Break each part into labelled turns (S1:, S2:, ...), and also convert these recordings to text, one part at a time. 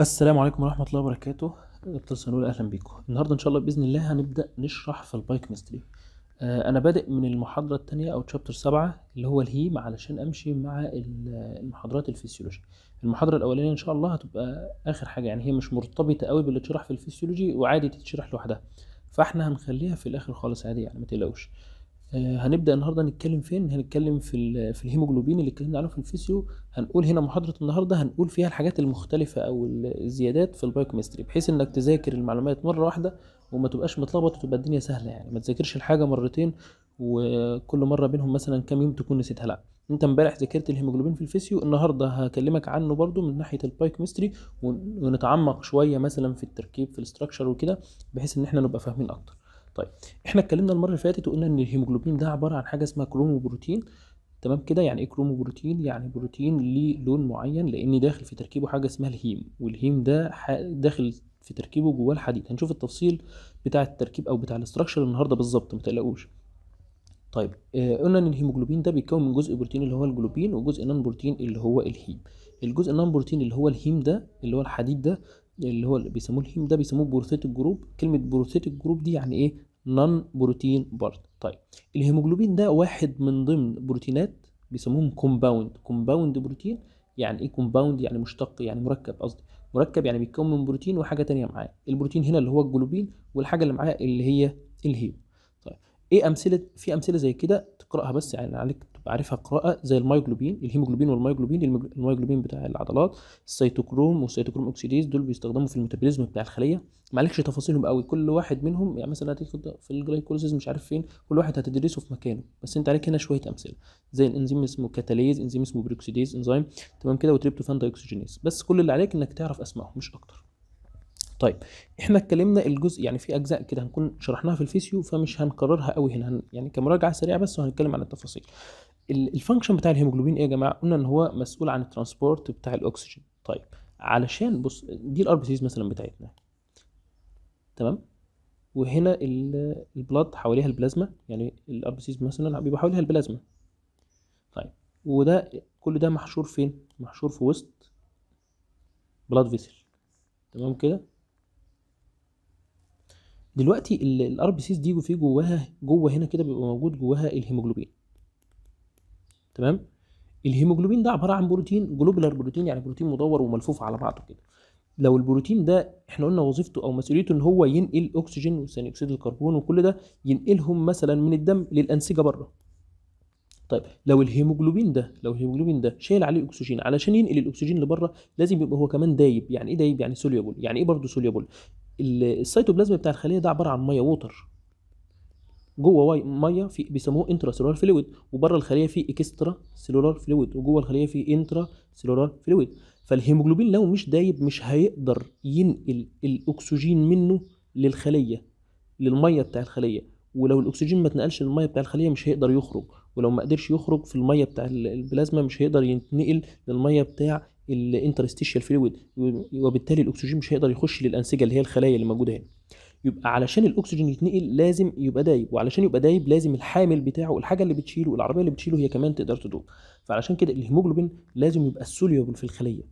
S1: السلام عليكم ورحمة الله وبركاته دكتور سنول أهلا بيكم النهاردة إن شاء الله بإذن الله هنبدأ نشرح في البايك آه أنا بادئ من المحاضرة التانية أو تشابتر سبعة اللي هو الهيم علشان أمشي مع المحاضرات الفسيولوجي المحاضرة الأولانية إن شاء الله هتبقى آخر حاجة يعني هي مش مرتبطة قوي باللي اتشرح في الفسيولوجي وعادي تتشرح لوحدها فإحنا هنخليها في الآخر خالص عادي يعني ما تقلقوش آه، هنبدا النهارده نتكلم فين هنتكلم في في الهيموجلوبين اللي اتكلمنا عنه في الفيسيو هنقول هنا محاضره النهارده هنقول فيها الحاجات المختلفه او الزيادات في البايوكيمستري بحيث انك تذاكر المعلومات مره واحده وما تبقاش متلخبط وتبقى الدنيا سهله يعني ما تذاكرش الحاجه مرتين وكل مره بينهم مثلا كام يوم تكون نسيتها لا انت امبارح ذاكرت الهيموجلوبين في الفيسيو النهارده هكلمك عنه برضو من ناحيه البايوكيمستري ونتعمق شويه مثلا في التركيب في الاستراكشر وكده بحيث ان احنا نبقى فاهمين اكتر طيب احنا اتكلمنا المره اللي فاتت وقلنا ان الهيموجلوبين ده عباره عن حاجه اسمها كروموبروتين تمام كده يعني ايه كروموبروتين يعني بروتين ليه لون معين لان داخل في تركيبه حاجه اسمها الهيم والهيم ده داخل في تركيبه جواه الحديد هنشوف التفصيل بتاع التركيب او بتاع الاستراكشر النهارده بالظبط ما تقلقوش طيب آه قلنا ان الهيموجلوبين ده بيتكون من جزء بروتين اللي هو الجلوبين وجزء نان بروتين اللي هو الهيم الجزء النان بروتين اللي هو الهيم ده اللي هو الحديد ده اللي هو اللي بيسموه الهيم ده بيسموه بروثيتيك جروب كلمه بروثيتيك جروب دي يعني ايه نون بروتين بارت طيب الهيموجلوبين ده واحد من ضمن بروتينات بيسموهم كومباوند كومباوند بروتين يعني ايه كومباوند يعني مشتق يعني مركب قصدي مركب يعني بيتكون من بروتين وحاجه تانية معاه البروتين هنا اللي هو الجلوبين والحاجه اللي معاه اللي هي الهيم طيب ايه امثله في امثله زي كده تقراها بس يعني عليك بعرفها قراءه زي المايوجلوبين الهيموجلوبين والمايوجلوبين المايوجلوبين بتاع العضلات السيتوكروم والسيتوكروم اوكسيديز دول بيستخدموا في الميتابوليزم بتاع الخليه معلكش تفاصيلهم قوي كل واحد منهم يعني مثلا هتاخد في الجلايكوليسيس مش عارف فين كل واحد هتدرسه في مكانه بس انت عليك هنا شويه امثله زي الانزيم اسمه كاتاليز انزيم اسمه بروكسيديز انزيم تمام كده وتريبتوفان دايوكسيجينيز بس كل اللي عليك انك تعرف اسمائهم مش اكتر طيب احنا اتكلمنا الجزء يعني في اجزاء كده هنكون شرحناها في الفيسيو فمش هنكررها قوي هنا يعني كمراجعه سريعه بس وهنتكلم عن التفاصيل الفانكشن بتاع الهيموجلوبين ايه يا جماعه قلنا ان هو مسؤول عن الترانسبورت بتاع الاكسجين طيب علشان بص دي الار بي سيز مثلا بتاعتنا تمام وهنا البلاد حواليها البلازما يعني الار بي سيز مثلا بيبقى حواليها البلازما طيب وده كل ده محشور فين محشور في وسط بلاد فيسل تمام كده دلوقتي الار بي سيز دي في جواها جوه هنا كده بيبقى موجود جواها الهيموجلوبين تمام الهيموجلوبين ده عباره عن بروتين جلوبولار بروتين يعني بروتين مدور وملفوف على بعضه كده لو البروتين ده احنا قلنا وظيفته او مسؤوليته ان هو ينقل اكسجين وثاني اكسيد الكربون وكل ده ينقلهم مثلا من الدم للانسجه بره طيب لو الهيموجلوبين ده لو الهيموجلوبين ده شايل عليه اكسجين علشان ينقل الاكسجين لبره لازم يبقى هو كمان دايب يعني ايه دايب يعني سوليبل يعني ايه برضه سوليبل السيتوبلازم بتاع الخليه ده عباره عن ميه ووتر جوه ميه في بيسموه انترا سيلولار فلويد وبره الخليه في اكسترا سيلولار فلويد وجوه الخليه في انترا سيلولار فلويد فالهيموجلوبين لو مش دايب مش هيقدر ينقل الاكسجين منه للخليه للميه بتاع الخليه ولو الاكسجين ما اتنقلش للميه بتاع الخليه مش هيقدر يخرج ولو ما قدرش يخرج في الميه بتاع البلازما مش هيقدر يتنقل للميه بتاع الانترستيشال فلويد وبالتالي الاكسجين مش هيقدر يخش للانسجه اللي هي الخلايا اللي موجوده هنا يبقى علشان الاكسجين يتنقل لازم يبقى دايب وعلشان يبقى دايب لازم الحامل بتاعه الحاجه اللي بتشيله العربيه اللي بتشيله هي كمان تقدر تدوب فعلشان كده الهيموجلوبين لازم يبقى سوليوبل في الخليه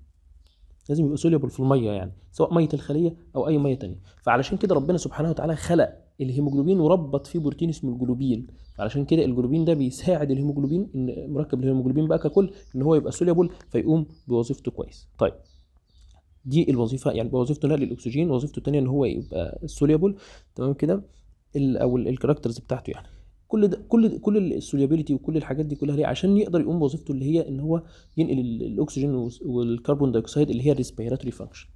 S1: لازم يبقى سوليبل في الميه يعني سواء ميه الخليه او اي ميه تانية فعلشان كده ربنا سبحانه وتعالى خلق الهيموجلوبين وربط فيه بروتين اسمه الجلوبين علشان كده الجلوبين ده بيساعد الهيموجلوبين ان مركب الهيموجلوبين بقى ككل ان هو يبقى سوليبل فيقوم بوظيفته كويس طيب دي الوظيفه يعني وظيفته نقل الاكسجين وظيفته الثانيه ان هو يبقى سوليبل تمام كده او الكاركترز بتاعته يعني كل ده كل ده كل السوليابيليتي وكل الحاجات دي كلها ليه عشان يقدر يقوم بوظيفته اللي هي ان هو ينقل الاكسجين والكربون دايوكسيد اللي هي الريسبيراتوري فانكشن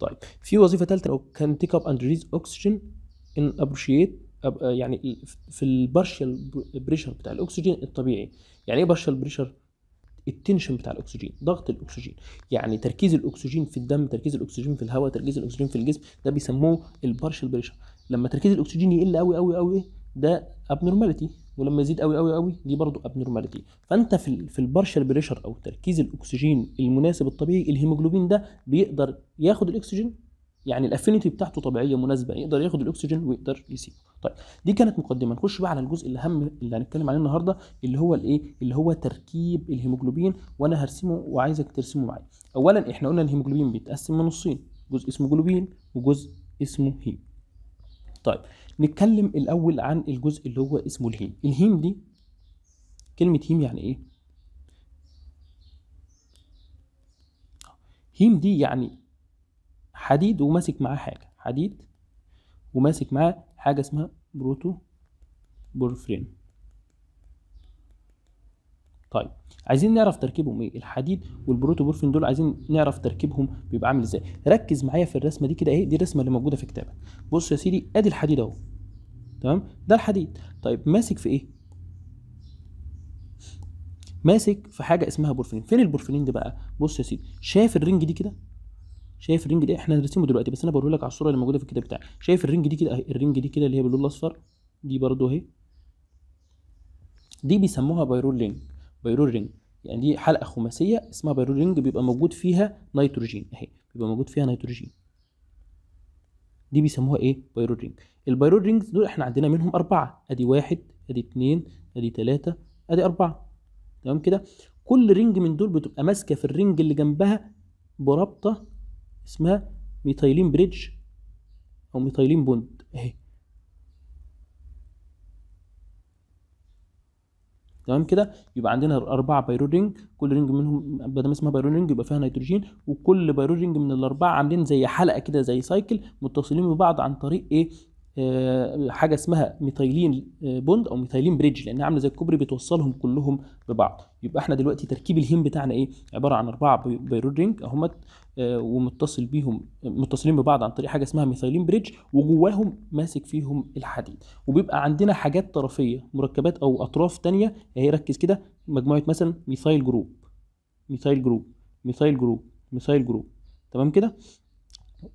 S1: طيب في وظيفه ثالثه كان تيك اب اند ريليز اوكسجين ان ابريشيت يعني في البارشال بريشر بتاع الاكسجين الطبيعي يعني ايه بارشال بريشر التنشن بتاع الاكسجين ضغط الاكسجين يعني تركيز الاكسجين في الدم تركيز الاكسجين في الهواء تركيز الاكسجين في الجسم ده بيسموه البارشل بريشر لما تركيز الاكسجين يقل قوي قوي قوي ده ابنورماليتي ولما يزيد قوي قوي قوي دي برضه ابنورماليتي فانت في في البارشل بريشر او تركيز الاكسجين المناسب الطبيعي الهيموجلوبين ده بيقدر ياخد الاكسجين يعني الافينيتي بتاعته طبيعيه مناسبه يقدر ياخد الاكسجين ويقدر يسيبه طيب دي كانت مقدمه نخش بقى على الجزء الاهم اللي هنتكلم عليه النهارده اللي هو الايه اللي هو تركيب الهيموجلوبين وانا هرسمه وعايزك ترسمه معايا اولا احنا قلنا الهيموجلوبين بيتقسم من نصين جزء اسمه جلوبين وجزء اسمه هيم طيب نتكلم الاول عن الجزء اللي هو اسمه الهيم الهيم دي كلمه هيم يعني ايه هيم دي يعني حديد وماسك معاه حاجة حديد وماسك معاه حاجة اسمها بروتو بورفرين طيب عايزين نعرف تركيبهم ايه الحديد والبروتو بورفرين دول عايزين نعرف تركيبهم بيبقى عامل ازاي ركز معايا في الرسمه دي كده اهي دي الرسمه اللي موجوده في كتابك بص يا سيدي ادي الحديد اهو تمام ده الحديد طيب ماسك في ايه ماسك في حاجه اسمها بورفرين فين البورفرين ده بقى بص يا سيدي شايف الرنج دي كده شايف الرنج ده احنا هنرسمه دلوقتي بس انا بوريه لك على الصوره اللي موجوده في الكتاب بتاعي شايف الرنج دي كده الرنج دي كده اللي هي باللون الاصفر دي برده اهي دي بيسموها بايرول رينج بايرول رينج يعني دي حلقه خماسيه اسمها بايرول رينج بيبقى موجود فيها نيتروجين اهي بيبقى موجود فيها نيتروجين دي بيسموها ايه بايرول رينج البايرول رينجز دول احنا عندنا منهم اربعه ادي واحد ادي اتنين ادي تلاته ادي اربعه تمام كده كل رينج من دول بتبقى ماسكه في الرينج اللي جنبها برابطه اسمها ميثايلين بريدج او ميثايلين بوند اهي تمام كده يبقى عندنا اربعه بايرودينج كل رينج منهم بدل ما اسمها بايرودينج يبقى فيها نيتروجين وكل بايرودينج من الاربعه عاملين زي حلقه كده زي سايكل متصلين ببعض عن طريق ايه آه حاجه اسمها ميثايلين آه، بوند او ميثايلين بريدج لانها عامله زي الكوبري بتوصلهم كلهم ببعض يبقى احنا دلوقتي تركيب الهيم بتاعنا ايه عباره عن اربعه بايرودينج اهم آه، ومتصل بيهم متصلين ببعض عن طريق حاجه اسمها ميثايلين بريدج وجواهم ماسك فيهم الحديد وبيبقى عندنا حاجات طرفيه مركبات او اطراف ثانيه اهي ركز كده مجموعه مثلا ميثايل جروب ميثايل جروب ميثايل جروب ميثايل جروب تمام كده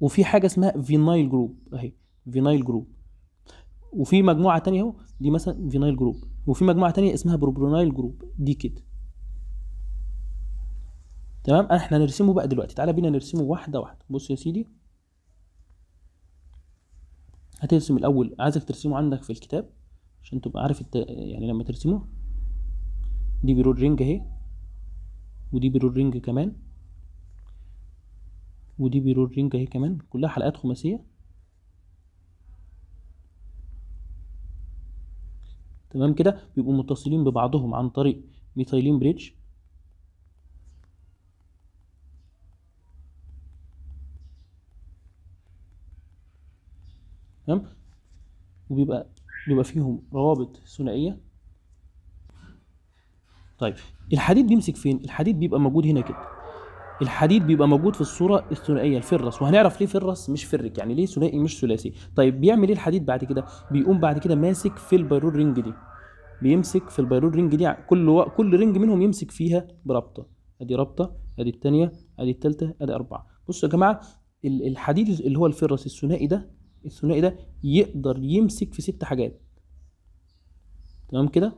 S1: وفي حاجه اسمها فينايل جروب اهي فينايل جروب وفي مجموعه ثانيه اهو دي مثلا فينايل جروب وفي مجموعه ثانيه اسمها بروبرونايل جروب دي كده تمام احنا هنرسمه بقى دلوقتي تعالى بينا نرسمه واحده واحده بص يا سيدي هترسم الاول عايزك ترسمه عندك في الكتاب عشان تبقى عارف الت... يعني لما ترسمه دي بيرول رينج اهي ودي بيرول رينج كمان ودي بيرول رينج اهي كمان كلها حلقات خماسيه تمام كده بيبقوا متصلين ببعضهم عن طريق ميثايلين بريدج تمام وبيبقى بيبقى فيهم روابط ثنائيه طيب الحديد بيمسك فين الحديد بيبقى موجود هنا كده الحديد بيبقى موجود في الصوره الثنائيه الفرس وهنعرف ليه فرس مش فرك يعني ليه ثنائي مش ثلاثي طيب بيعمل ايه الحديد بعد كده بيقوم بعد كده ماسك في البيرول رينج دي بيمسك في البيرول رينج دي يعني كل و... كل رينج منهم يمسك فيها برابطه ادي رابطه ادي الثانيه ادي الثالثه ادي اربعه بصوا يا جماعه الحديد اللي هو الفرس الثنائي ده الثنائي ده يقدر يمسك في ست حاجات تمام كده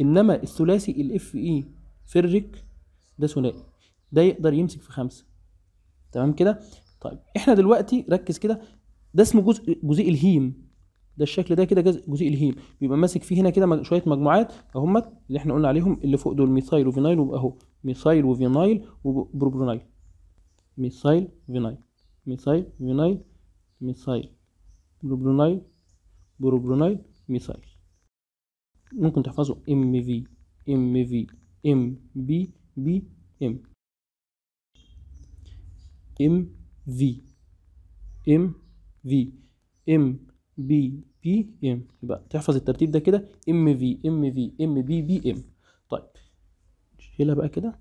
S1: انما الثلاثي الاف اي فرك ده ثنائي ده يقدر يمسك في خمسه تمام كده طيب احنا دلوقتي ركز كده ده اسمه جزء جزيء الهيم ده الشكل ده كده جزء جزيء الهيم بيبقى ماسك فيه هنا كده شويه مجموعات اهمت اللي احنا قلنا عليهم اللي فوق دول ميثايل وفينايل واهو ميثايل وفينايل وبروبرونايل ميثايل فينايل ميثايل فينايل ميثايل بروبرومايد بروبرومايد ميثايل ممكن تحفظه ام في ام في ام بي بي ام ام في ام في ام بي بي ام يبقى تحفظ الترتيب ده كده ام في ام في ام بي بي ام طيب شيلها بقى كده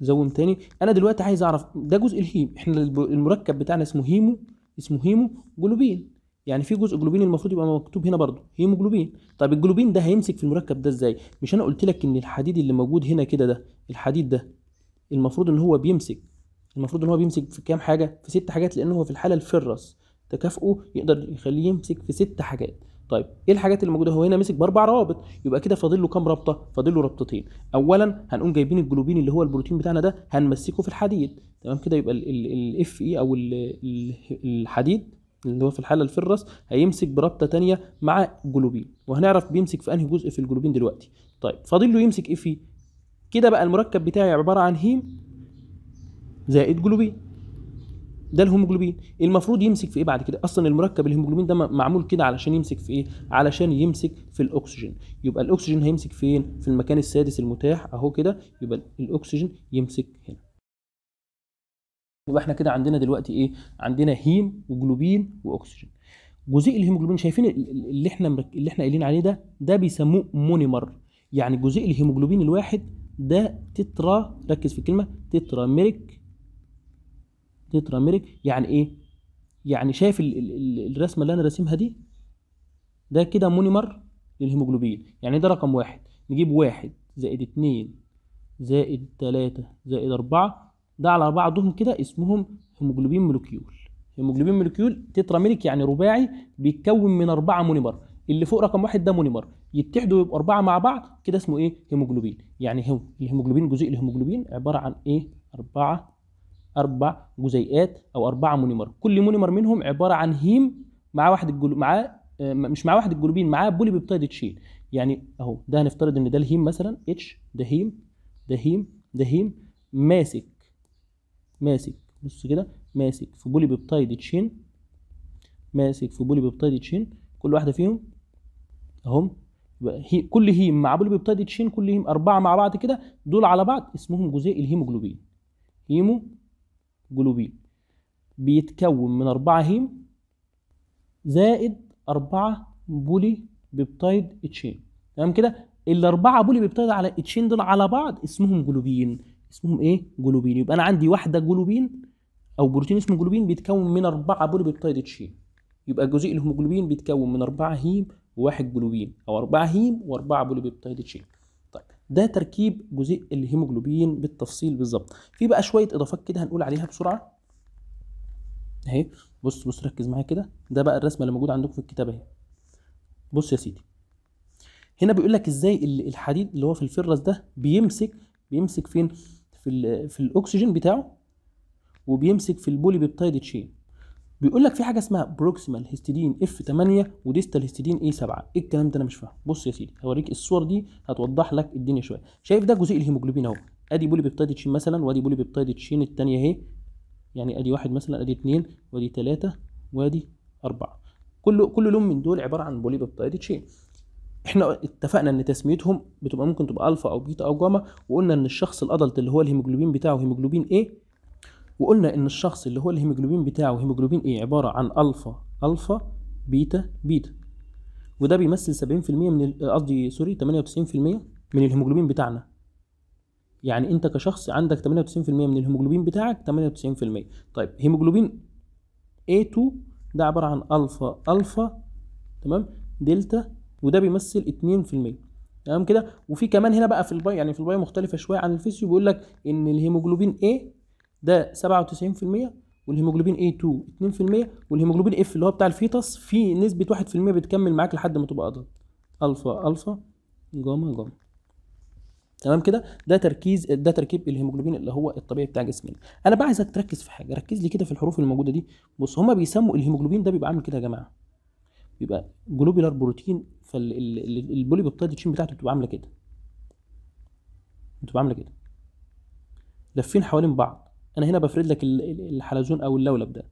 S1: زوم تاني انا دلوقتي عايز اعرف ده جزء الهيم احنا المركب بتاعنا اسمه هيمو اسمه هيموجلوبين يعني في جزء جلوبين المفروض يبقى مكتوب هنا برضه هيموجلوبين طب الجلوبين ده هيمسك في المركب ده ازاي مش انا قلت لك ان الحديد اللي موجود هنا كده ده الحديد ده المفروض ان هو بيمسك المفروض ان هو بيمسك في كام حاجه في ست حاجات لان هو في الحاله الفرس تكافؤه يقدر يخليه يمسك في ست حاجات طيب ايه الحاجات اللي موجوده هو هنا مسك باربع روابط يبقى كده فاضل له كام رابطه فاضل له رابطتين اولا هنقوم جايبين الجلوبين اللي هو البروتين بتاعنا ده هنمسكه في الحديد تمام كده يبقى الاف اي e او الـ الـ الحديد اللي هو في الحاله الفرس هيمسك برابطه ثانيه مع جلوبين وهنعرف بيمسك في انهي جزء في الجلوبين دلوقتي طيب فاضل له يمسك اف اي e. كده بقى المركب بتاعي عباره عن هيم زائد جلوبين ده الهيموجلوبين المفروض يمسك في ايه بعد كده اصلا المركب الهيموجلوبين ده معمول كده علشان يمسك في ايه علشان يمسك في الاكسجين يبقى الاكسجين هيمسك فين في المكان السادس المتاح اهو كده يبقى الاكسجين يمسك هنا يبقى احنا كده عندنا دلوقتي ايه عندنا هيم وجلوبين واكسجين جزيء الهيموجلوبين شايفين اللي احنا اللي احنا قايلين عليه ده ده بيسموه مونيمر يعني جزيء الهيموجلوبين الواحد ده تترا ركز في الكلمه تترا ميريك تتراميريك يعني ايه يعني شايف الـ الـ الرسمه اللي انا راسمها دي ده كده مونيمر للهيموجلوبين يعني ده رقم واحد نجيب واحد زائد اتنين زائد تلاتة زائد أربعة ده على بعضهم كده اسمهم هيموجلوبين مولكيول هيموجلوبين مولكيول تيتراميريك يعني رباعي بيتكون من أربعة مونيمر اللي فوق رقم واحد ده مونيمر يتحدوا يبقوا أربعة مع بعض كده اسمه إيه هيموجلوبين يعني هم الهيموجلوبين جزيء الهيموجلوبين عبارة عن إيه أربعة اربع جزيئات او اربعه مونيمر كل مونيمر منهم عباره عن هيم مع واحد الجلو... مع آه، مش مع واحد الجلوبين معاه بولي بيبتايد تشين يعني اهو ده هنفترض ان ده الهيم مثلا اتش ده هيم ده هيم ده هيم ماسك ماسك بص كده ماسك في بولي بيبتايد تشين ماسك في بولي بيبتايد تشين كل واحده فيهم اهم هي كل هيم مع بولي بيبتايد تشين كل هيم اربعه مع بعض كده دول على بعض اسمهم جزيء الهيموجلوبين هيمو جلوبين بيتكون من أربعة هيم زائد أربعة بولي بيبتايد اتشين تمام كده الأربعة بولي بيبتايد على اتشين دول على بعض اسمهم جلوبين اسمهم ايه جلوبين يبقى أنا عندي واحدة جلوبين أو بروتين اسمه جلوبين بيتكون من أربعة بولي بيبتايد اتشين يبقى جزيء الهيموجلوبين بيتكون من أربعة هيم وواحد جلوبين أو أربعة هيم وأربعة بولي بيبتايد اتشين ده تركيب جزيء الهيموجلوبين بالتفصيل بالظبط في بقى شويه اضافات كده هنقول عليها بسرعه اهي بص بص ركز معايا كده ده بقى الرسمه اللي موجوده عندكم في الكتاب اهي بص يا سيدي هنا بيقول لك ازاي الحديد اللي هو في الفرس ده بيمسك بيمسك فين في في الاكسجين بتاعه وبيمسك في البولي بيبتايد تشين بيقول لك في حاجه اسمها بروكسيمال هيستيدين اف 8 وديستال هيستيدين اي 7 ايه الكلام ده انا مش فاهم بص يا سيدي هوريك الصور دي هتوضح لك الدنيا شويه شايف ده جزيء الهيموجلوبين اهو ادي بولي بيبتايد تشين مثلا وادي بولي بيبتايد تشين الثانيه اهي يعني ادي واحد مثلا ادي اثنين وادي ثلاثه وادي اربعه كل كل لون من دول عباره عن بولي بيبتايد تشين احنا اتفقنا ان تسميتهم بتبقى ممكن تبقى الفا او بيتا او جاما وقلنا ان الشخص الادلت اللي هو الهيموجلوبين بتاعه هيموجلوبين ايه وقلنا ان الشخص اللي هو الهيموجلوبين بتاعه هيموجلوبين ايه عباره عن الفا الفا بيتا بيتا وده بيمثل 70% من قصدي سوري 98% من الهيموجلوبين بتاعنا يعني انت كشخص عندك 98% من الهيموجلوبين بتاعك 98% طيب هيموجلوبين A2 ده عباره عن الفا الفا تمام دلتا وده بيمثل 2% تمام كده وفي كمان هنا بقى في الباي يعني في الباي مختلفه شويه عن الفيسيو بيقول لك ان الهيموجلوبين A ده 97% والهيموجلوبين A2 2% والهيموجلوبين F اللي هو بتاع الفيتس في نسبة 1% بتكمل معاك لحد ما تبقى أدلت ألفا ألفا جاما جاما تمام كده ده تركيز ده تركيب الهيموجلوبين اللي هو الطبيعي بتاع جسمنا انا بقى عايزك تركز في حاجه ركز لي كده في الحروف الموجوده دي بص هما بيسموا الهيموجلوبين ده بيبقى عامل كده يا جماعه بيبقى جلوبيلار بروتين فالبولي بيبتايد تشين بتاعته بتبقى عامله كده بتبقى عامله كده لافين حوالين بعض انا هنا بفرد لك الحلزون او اللولب ده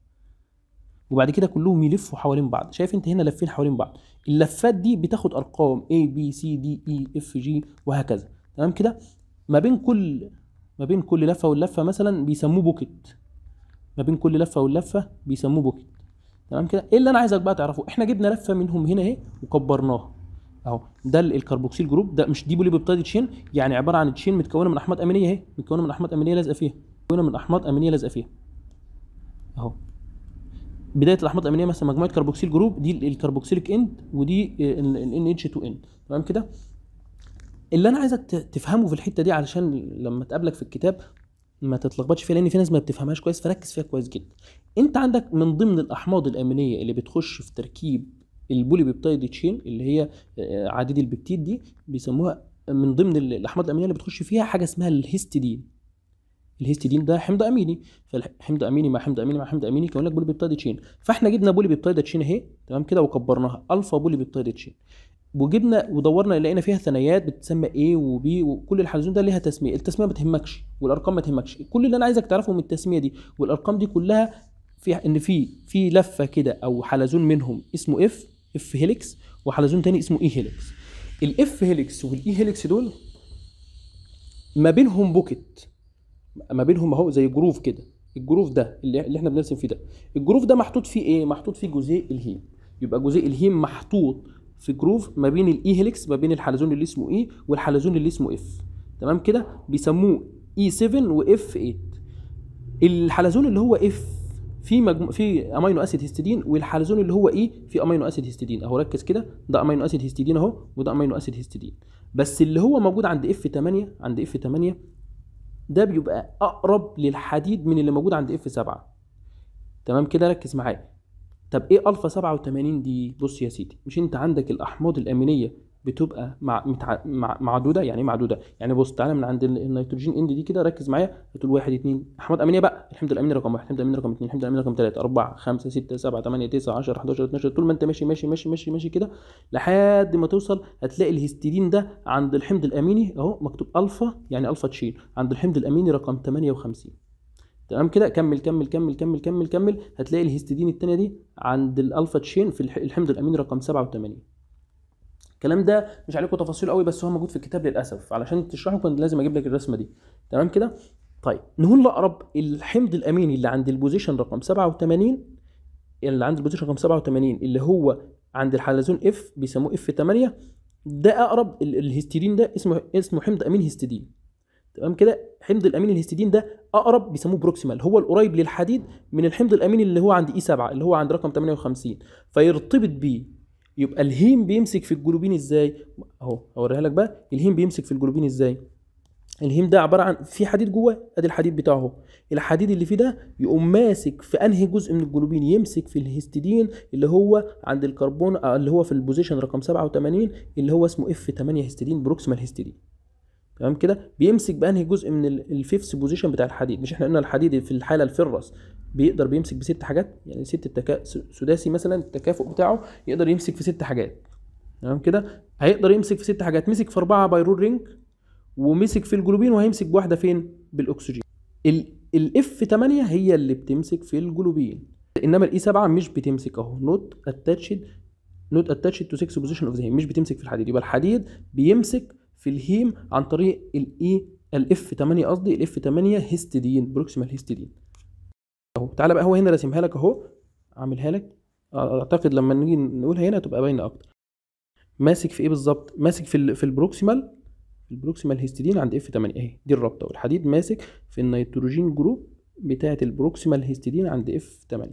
S1: وبعد كده كلهم يلفوا حوالين بعض شايف انت هنا لفين حوالين بعض اللفات دي بتاخد ارقام A B C D E F G وهكذا تمام كده ما بين كل ما بين كل لفه واللفه مثلا بيسموه بوكيت ما بين كل لفه واللفه بيسموه بوكيت تمام كده ايه اللي انا عايزك بقى تعرفه احنا جبنا لفه منهم هنا اهي وكبرناها اهو ده الكربوكسيل جروب ده مش دي بوليبيبتايد تشين يعني عباره عن تشين متكونه من احماض امينيه اهي متكونه من احماض امينيه لازقه فيها مكونه من احماض امينيه لازقه فيها اهو بدايه الاحماض الامينيه مثلا مجموعه كربوكسيل جروب دي الكربوكسيلك اند ودي الان اتش 2 ان تمام كده اللي انا عايزك تفهمه في الحته دي علشان لما تقابلك في الكتاب ما تتلخبطش فيها لان في ناس ما بتفهمهاش كويس فركز فيها كويس جدا انت عندك من ضمن الاحماض الامينيه اللي بتخش في تركيب البولي بيبتايد تشين اللي هي آه، عديد البيبتيد دي بيسموها من ضمن الاحماض الامينيه اللي بتخش فيها حاجه اسمها الهيستيدين الهيستيدين ده حمض اميني فالحمض اميني مع حمض اميني مع حمض اميني يكون لك بولي بيبتايد تشين فاحنا جبنا بولي بيبتايد تشين اهي تمام كده وكبرناها الفا بولي بيبتايد تشين وجبنا ودورنا لقينا فيها ثنايات بتسمى A وبي وكل الحلزون ده ليها تسميه التسميه ما تهمكش والارقام ما تهمكش كل اللي انا عايزك تعرفه من التسميه دي والارقام دي كلها في ان في في لفه كده او حلزون منهم اسمه اف اف هيليكس وحلزون تاني اسمه اي هيليكس الاف هيليكس والاي هيليكس دول ما بينهم بوكت ما بينهم اهو زي جروف كده الجروف ده اللي احنا بنرسم فيه ده الجروف ده محطوط فيه ايه محطوط فيه جزيء الهيم يبقى جزيء الهيم محطوط في جروف ما بين الاي هيليكس ما بين الحلزون اللي اسمه اي والحلزون اللي اسمه اف تمام كده بيسموه اي 7 واف 8 الحلزون اللي هو اف في مجمو... في امينو اسيد هيستيدين والحلزون اللي هو اي في امينو اسيد هيستيدين اهو ركز كده ده امينو اسيد هيستيدين اهو وده امينو اسيد هيستيدين بس اللي هو موجود عند اف 8 عند اف 8 ده بيبقى اقرب للحديد من اللي موجود عند اف 7 تمام كده ركز معايا طب ايه الفا 87 دي بص يا سيدي مش انت عندك الاحماض الامينيه بتبقى مع متع... مع... معدوده يعني ايه معدوده يعني بص تعالى من عند النيتروجين اند دي كده ركز معايا هتقول 1 2 احماض امينيه بقى الحمض الاميني رقم 1 الحمض الاميني رقم 2 الحمض الاميني رقم 3 4 5 6 7 8 9 10 11 12 طول ما انت ماشي ماشي ماشي ماشي ماشي كده لحد ما توصل هتلاقي الهستيدين ده عند الحمض الاميني اهو مكتوب الفا يعني الفا تشين عند الحمض الاميني رقم 58 تمام كده كمل كمل كمل كمل كمل كمل هتلاقي الهستيدين الثانيه دي عند الالفا تشين في الحمض الاميني رقم 87 الكلام ده مش عليكم تفاصيل قوي بس هو موجود في الكتاب للاسف علشان تشرحه كنت لازم اجيب لك الرسمه دي تمام كده طيب نقول لاقرب الحمض الاميني اللي عند البوزيشن رقم 87 اللي عند البوزيشن رقم 87 اللي هو عند الحلزون اف بيسموه اف 8 ده اقرب الهستيدين ده اسمه اسمه حمض امين هستيدين تمام كده حمض الامين الهستيدين ده اقرب بيسموه بروكسيمال هو القريب للحديد من الحمض الامين اللي هو عند اي e 7 اللي هو عند رقم 58 فيرتبط بيه يبقى الهيم بيمسك في الجلوبين ازاي اهو اوريها لك بقى الهيم بيمسك في الجلوبين ازاي الهيم ده عباره عن في حديد جواه ادي الحديد بتاعه اهو الحديد اللي فيه ده يقوم ماسك في انهي جزء من الجلوبين يمسك في الهيستيدين اللي هو عند الكربون آه، اللي هو في البوزيشن رقم 87 اللي هو اسمه اف 8 هيستيدين بروكسيمال هيستيدين تمام كده بيمسك بانهي جزء من الفيفث بوزيشن بتاع الحديد مش احنا قلنا الحديد في الحاله الفرس بيقدر بيمسك بست حاجات يعني ست التكا... سداسي مثلا التكافؤ بتاعه يقدر يمسك في ست حاجات تمام كده هيقدر يمسك في ست حاجات مسك في اربعه بايرول رينج ومسك في الجلوبين وهيمسك بواحده فين بالاكسجين الاف 8 هي اللي بتمسك في الجلوبين انما الاي 7 e مش بتمسك اهو نوت اتاتشد نوت اتاتشد تو 6 بوزيشن اوف ذا هيم مش بتمسك في الحديد يبقى الحديد بيمسك في الهيم عن طريق الاي e، الاف 8 قصدي الاف 8 هيستيدين بروكسيمال هيستيدين اهو تعالى بقى هو هنا راسمها لك اهو عاملها لك اعتقد لما نيجي نقولها هنا هتبقى باينه اكتر ماسك في ايه بالظبط ماسك في في البروكسيمال البروكسيمال هيستيدين عند اف 8 اهي دي الرابطه والحديد ماسك في النيتروجين جروب بتاعه البروكسيمال هيستيدين عند اف 8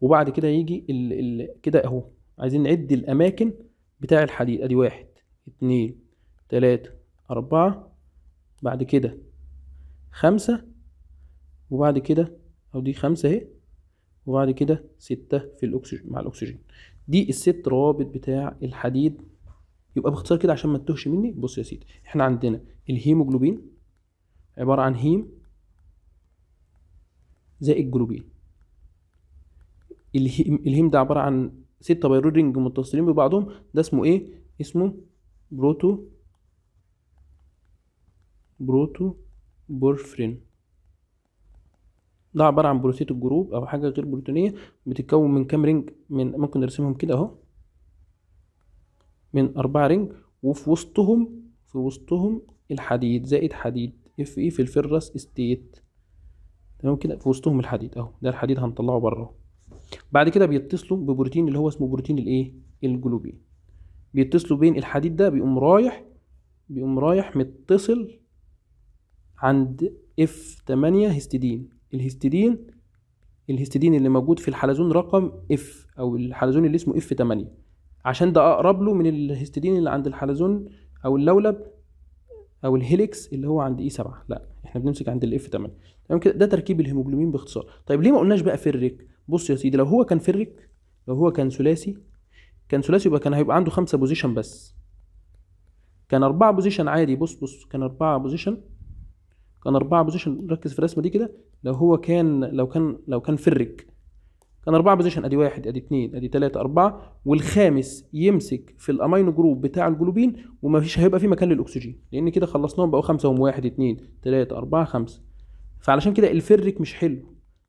S1: وبعد كده يجي ال... ال... كده اهو عايزين نعد الاماكن بتاع الحديد ادي واحد اتنين تلاتة أربعة بعد كده خمسة وبعد كده أو دي خمسة أهي وبعد كده ستة في الأكسجين مع الأكسجين دي الست روابط بتاع الحديد يبقى باختصار كده عشان ما تتهش مني بص يا سيدي احنا عندنا الهيموجلوبين عبارة عن هيم زائد جلوبين الهيم, الهيم ده عبارة عن ستة بايرورينج متصلين ببعضهم ده اسمه ايه؟ اسمه بروتو بروتو بورفرين ده عباره عن بروتيت الجروب او حاجه غير بروتينيه بتتكون من كام رينج من ممكن نرسمهم كده اهو من اربعه رينج وفي وسطهم في وسطهم الحديد زائد حديد اف اي في الفرس ستيت تمام كده في وسطهم الحديد اهو ده الحديد هنطلعه بره بعد كده بيتصلوا ببروتين اللي هو اسمه بروتين الايه الجلوبين بيتصلوا بين الحديد ده بيقوم رايح بيقوم رايح متصل عند اف 8 هيستيدين الهستيدين الهستيدين اللي موجود في الحلزون رقم اف او الحلزون اللي اسمه اف 8 عشان ده اقرب له من الهستيدين اللي عند الحلزون او اللولب او الهيليكس اللي هو عند اي e 7 لا احنا بنمسك عند الاف 8 تمام كده ده تركيب الهيموجلوبين باختصار طيب ليه ما قلناش بقى فيريك بص يا سيدي لو هو كان فيريك لو هو كان ثلاثي كان ثلاثي يبقى كان هيبقى عنده خمسة بوزيشن بس كان أربعة بوزيشن عادي بص بص كان أربعة بوزيشن كان اربعه بوزيشن ركز في الرسمه دي كده لو هو كان لو كان لو كان فرج كان اربعه بوزيشن ادي واحد ادي اثنين ادي ثلاثه اربعه والخامس يمسك في الامينو جروب بتاع الجلوبين ومفيش هيبقى فيه مكان للاكسجين لان كده خلصناهم بقوا خمسه هم واحد اثنين ثلاثه اربعه خمسه فعلشان كده الفرك مش حلو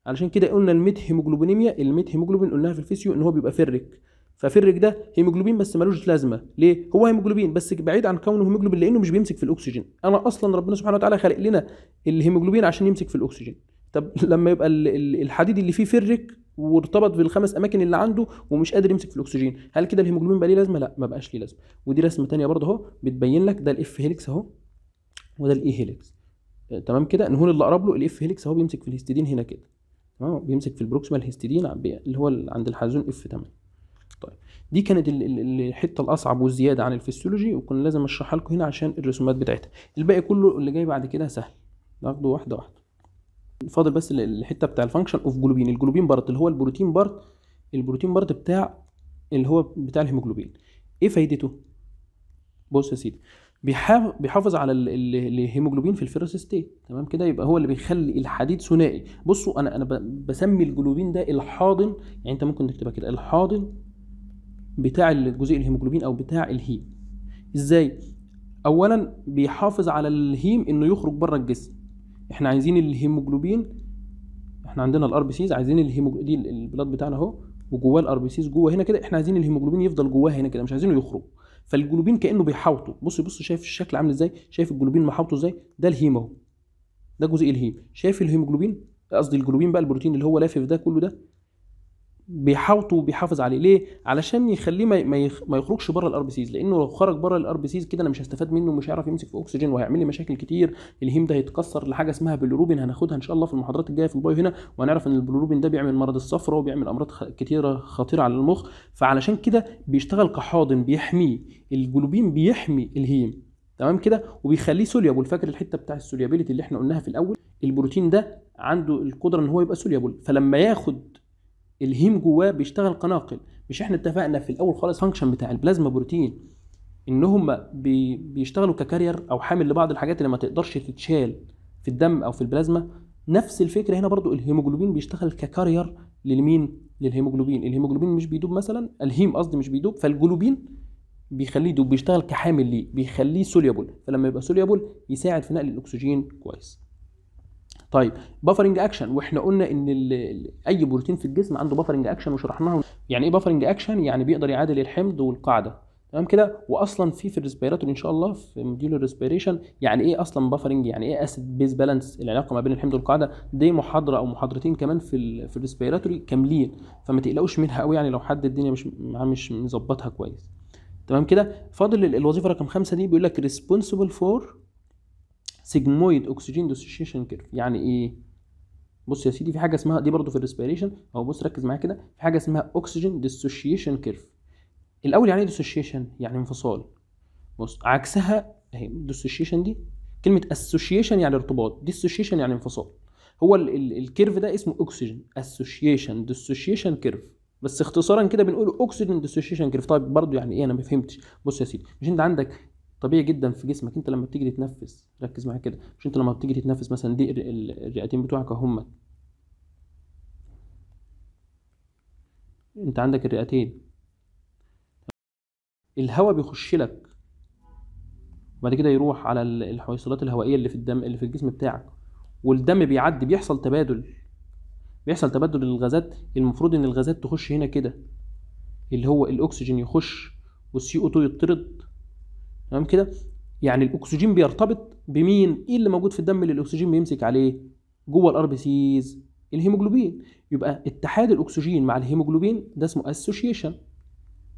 S1: علشان كده قلنا الميت هيموجلوبينيميا الميت هيموجلوبين قلناها في الفيسيو ان هو بيبقى فرك ففرج ده هيموجلوبين بس ملوش لازمه ليه هو هيموجلوبين بس بعيد عن كونه هيموجلوبين لانه مش بيمسك في الاكسجين انا اصلا ربنا سبحانه وتعالى خلق لنا الهيموجلوبين عشان يمسك في الاكسجين طب لما يبقى الحديد اللي فيه فرك وارتبط بالخمس اماكن اللي عنده ومش قادر يمسك في الاكسجين هل كده الهيموجلوبين بقى ليه لازمه لا ما بقاش ليه لازمه ودي رسمه ثانيه برضه اهو بتبين لك ده الاف هيلكس اهو وده الاي هيلكس آه، تمام كده نهون اللي اقرب له الاف هيلكس اهو بيمسك في الهيستيدين هنا كده تمام بيمسك في البروكسيمال هيستيدين اللي هو عند الحلزون اف 8 دي كانت الحته الاصعب والزياده عن الفسيولوجي وكنا لازم اشرحها لكم هنا عشان الرسومات بتاعتها الباقي كله اللي جاي بعد كده سهل ناخده واحده واحده فاضل بس الحته بتاع الفانكشن اوف جلوبين الجلوبين بارت اللي هو البروتين بارت البروتين بارت بتاع اللي هو بتاع الهيموجلوبين ايه فايدته بص يا سيدي بيحافظ على الهيموجلوبين في ستيت تمام كده يبقى هو اللي بيخلي الحديد ثنائي بصوا انا انا بسمي الجلوبين ده الحاضن يعني انت ممكن تكتبها كده الحاضن بتاع الجزيء الهيموجلوبين او بتاع الهيم ازاي اولا بيحافظ على الهيم انه يخرج بره الجسم احنا عايزين الهيموجلوبين احنا عندنا الار بي سيز عايزين الهيموجلوبين دي البلاد بتاعنا اهو وجواه الار بي سيز جوه هنا كده احنا عايزين الهيموجلوبين يفضل جواه هنا كده مش عايزينه يخرج فالجلوبين كانه بيحاوطه بص بص شايف الشكل عامل ازاي شايف الجلوبين محاوطه ازاي ده الهيم اهو ده جزء الهيم شايف الهيموجلوبين قصدي الجلوبين بقى البروتين اللي هو لافف ده كله ده بيحاوطه وبيحافظ عليه ليه؟ علشان يخليه ما, يخرجش بره الار بي سيز لانه لو خرج بره الار بي سيز كده انا مش هستفاد منه ومش هيعرف يمسك في اكسجين وهيعمل لي مشاكل كتير الهيم ده هيتكسر لحاجه اسمها بلوروبين هناخدها ان شاء الله في المحاضرات الجايه في البايو هنا وهنعرف ان البلوروبين ده بيعمل مرض الصفراء وبيعمل امراض كتيره خطيره على المخ فعلشان كده بيشتغل كحاضن بيحميه الجلوبين بيحمي الهيم تمام كده وبيخليه سوليابل فاكر الحته بتاع السوليابيليتي اللي احنا قلناها في الاول البروتين ده عنده القدره ان هو يبقى سوليابل فلما ياخد الهيم جواه بيشتغل قناقل مش احنا اتفقنا في الاول خالص فانكشن بتاع البلازما بروتين ان هم بي بيشتغلوا ككارير او حامل لبعض الحاجات اللي ما تقدرش تتشال في الدم او في البلازما نفس الفكره هنا برضو الهيموجلوبين بيشتغل ككارير للمين للهيموجلوبين الهيموجلوبين مش بيدوب مثلا الهيم قصدي مش بيدوب فالجلوبين بيخليه يدوب بيشتغل كحامل ليه بيخليه سوليبل فلما يبقى سوليبل يساعد في نقل الاكسجين كويس طيب بافرنج اكشن واحنا قلنا ان اي بروتين في الجسم عنده بافرنج اكشن وشرحناها يعني ايه بافرنج اكشن يعني بيقدر يعادل الحمض والقاعده تمام كده واصلا في في الريسبيراتور ان شاء الله في موديول الريسبيريشن يعني ايه اصلا بافرنج يعني ايه اسيد بيز بالانس العلاقه ما بين الحمض والقاعده دي محاضره او محاضرتين كمان في في الريسبيراتوري كاملين فما تقلقوش منها قوي يعني لو حد الدنيا مش مش مظبطها كويس تمام كده فاضل الوظيفه رقم خمسة دي بيقول لك ريسبونسبل فور سيجمويد اوكسجين ديسوشيشن كيرف يعني ايه بص يا سيدي في حاجه اسمها دي برضو في الريسبيريشن او بص ركز معايا كده في حاجه اسمها اوكسجين ديسوشيشن كيرف الاول يعني ايه ديسوشيشن يعني انفصال بص عكسها اهي ديسوشيشن دي كلمه اسوشيشن يعني ارتباط ديسوشيشن يعني انفصال هو الكيرف ده اسمه اوكسجين اسوشيشن ديسوشيشن كيرف بس اختصارا كده بنقول اوكسجين ديسوشيشن كيرف طيب برضو يعني ايه انا ما فهمتش بص يا سيدي مش انت عندك طبيعي جدا في جسمك انت لما بتيجي تتنفس ركز معايا كده مش انت لما بتيجي تتنفس مثلا دي الرئتين بتوعك اهم انت عندك الرئتين الهواء بيخش لك وبعد كده يروح على الحويصلات الهوائيه اللي في الدم اللي في الجسم بتاعك والدم بيعدي بيحصل تبادل بيحصل تبادل للغازات المفروض ان الغازات تخش هنا كده اللي هو الاكسجين يخش والسي او 2 يطرد تمام كده يعني الاكسجين بيرتبط بمين ايه اللي موجود في الدم اللي الاكسجين بيمسك عليه جوه الار بي سيز الهيموجلوبين يبقى اتحاد الاكسجين مع الهيموجلوبين ده اسمه اسوشيشن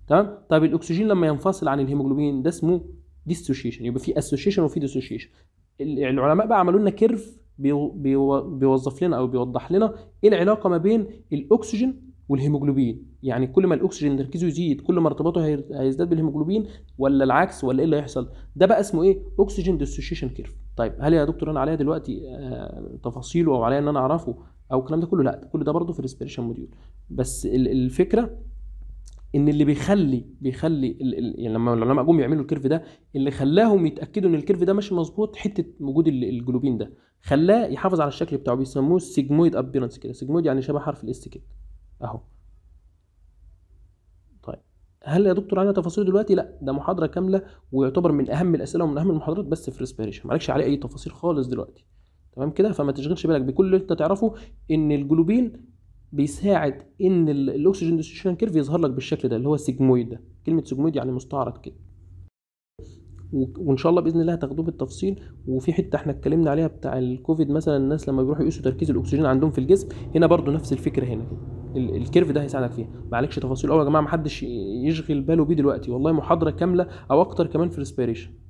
S1: تمام طيب الاكسجين لما ينفصل عن الهيموجلوبين ده اسمه ديسوشيشن يبقى في اسوشيشن وفي ديسوشيشن العلماء بقى عملوا لنا كيرف بيوظف لنا او بيوضح لنا ايه العلاقه ما بين الاكسجين والهيموجلوبين يعني كل ما الاكسجين تركيزه يزيد كل ما ارتباطه هيزداد بالهيموجلوبين ولا العكس ولا ايه اللي هيحصل ده بقى اسمه ايه اوكسجين ديسوشيشن كيرف طيب هل يا دكتور انا عليا دلوقتي آه تفاصيله او عليا ان انا اعرفه او الكلام ده كله لا كل ده برضه في الريسبيريشن موديول بس الفكره ان اللي بيخلي بيخلي يعني لما العلماء جم يعملوا الكيرف ده اللي خلاهم يتاكدوا ان الكيرف ده ماشي مظبوط حته وجود الجلوبين ده خلاه يحافظ على الشكل بتاعه بيسموه سيجمويد ابيرنس كده سيجمويد يعني شبه حرف الاس كده اهو طيب هل يا دكتور علينا تفاصيل دلوقتي لا ده محاضره كامله ويعتبر من اهم الاسئله ومن اهم المحاضرات بس في ريسبيريشن مالكش عليه اي تفاصيل خالص دلوقتي تمام كده فما تشغلش بالك بكل اللي انت تعرفه ان الجلوبين بيساعد ان الاكسجين ديستريبيوشن كيرف يظهر لك بالشكل ده اللي هو السيجمويد ده كلمه سيجمويد يعني مستعرض كده وان شاء الله باذن الله هتاخدوه بالتفصيل وفي حته احنا اتكلمنا عليها بتاع الكوفيد مثلا الناس لما بيروحوا يقيسوا تركيز الاكسجين عندهم في الجسم هنا برضو نفس الفكره هنا الكيرف ده هيساعدك فيها معلش تفاصيل قوي يا جماعه محدش يشغل باله بيه دلوقتي والله محاضره كامله او اكتر كمان في ريسبيريشن